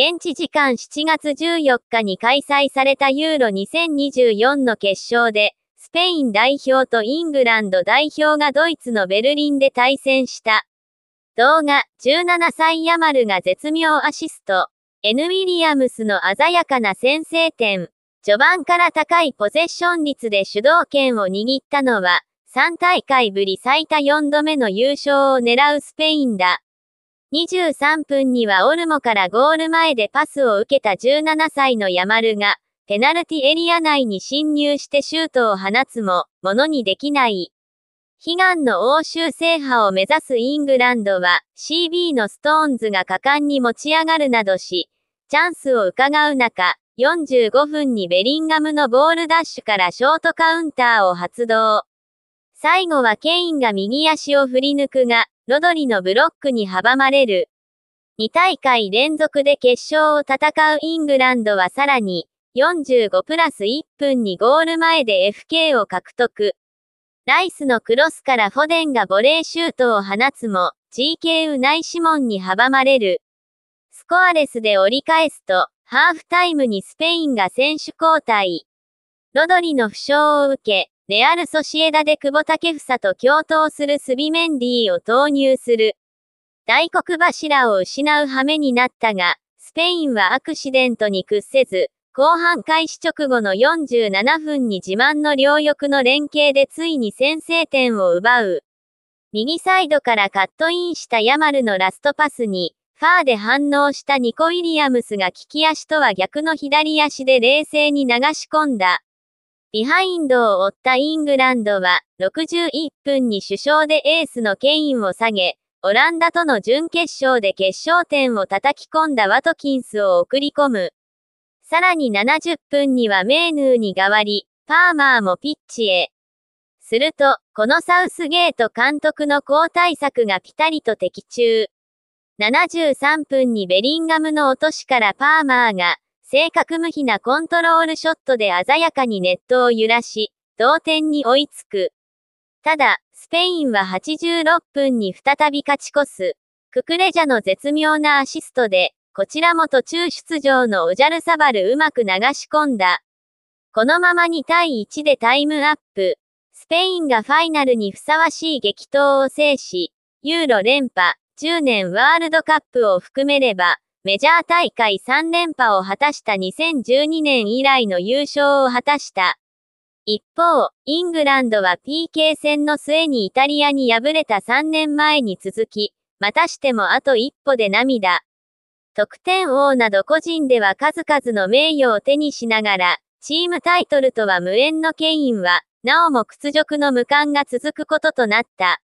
現地時間7月14日に開催されたユーロ2024の決勝で、スペイン代表とイングランド代表がドイツのベルリンで対戦した。動画、17歳ヤマルが絶妙アシスト。エヌ・ウィリアムスの鮮やかな先制点。序盤から高いポゼッション率で主導権を握ったのは、3大会ぶり最多4度目の優勝を狙うスペインだ。23分にはオルモからゴール前でパスを受けた17歳のヤマルが、ペナルティエリア内に侵入してシュートを放つも、ものにできない。悲願の欧州制覇を目指すイングランドは、CB のストーンズが果敢に持ち上がるなどし、チャンスを伺う中、45分にベリンガムのボールダッシュからショートカウンターを発動。最後はケインが右足を振り抜くが、ロドリのブロックに阻まれる。2大会連続で決勝を戦うイングランドはさらに、45プラス1分にゴール前で FK を獲得。ライスのクロスからフォデンがボレーシュートを放つも、GK ウナイシモンに阻まれる。スコアレスで折り返すと、ハーフタイムにスペインが選手交代。ロドリの負傷を受け、レアル・ソシエダで久保建英と共闘するスビメンディを投入する。大黒柱を失う羽目になったが、スペインはアクシデントに屈せず、後半開始直後の47分に自慢の両翼の連携でついに先制点を奪う。右サイドからカットインしたヤマルのラストパスに、ファーで反応したニコ・ウィリアムスが利き足とは逆の左足で冷静に流し込んだ。ビハインドを追ったイングランドは、61分に首相でエースのケインを下げ、オランダとの準決勝で決勝点を叩き込んだワトキンスを送り込む。さらに70分にはメーヌーに代わり、パーマーもピッチへ。すると、このサウスゲート監督の交代策がピタリと的中。73分にベリンガムの落としからパーマーが、正確無比なコントロールショットで鮮やかにネットを揺らし、同点に追いつく。ただ、スペインは86分に再び勝ち越す。ククレジャの絶妙なアシストで、こちらも途中出場のオジャルサバルうまく流し込んだ。このまま2対1でタイムアップ。スペインがファイナルにふさわしい激闘を制し、ユーロ連覇、10年ワールドカップを含めれば、メジャー大会3連覇を果たした2012年以来の優勝を果たした。一方、イングランドは PK 戦の末にイタリアに敗れた3年前に続き、またしてもあと一歩で涙。得点王など個人では数々の名誉を手にしながら、チームタイトルとは無縁のケインは、なおも屈辱の無冠が続くこととなった。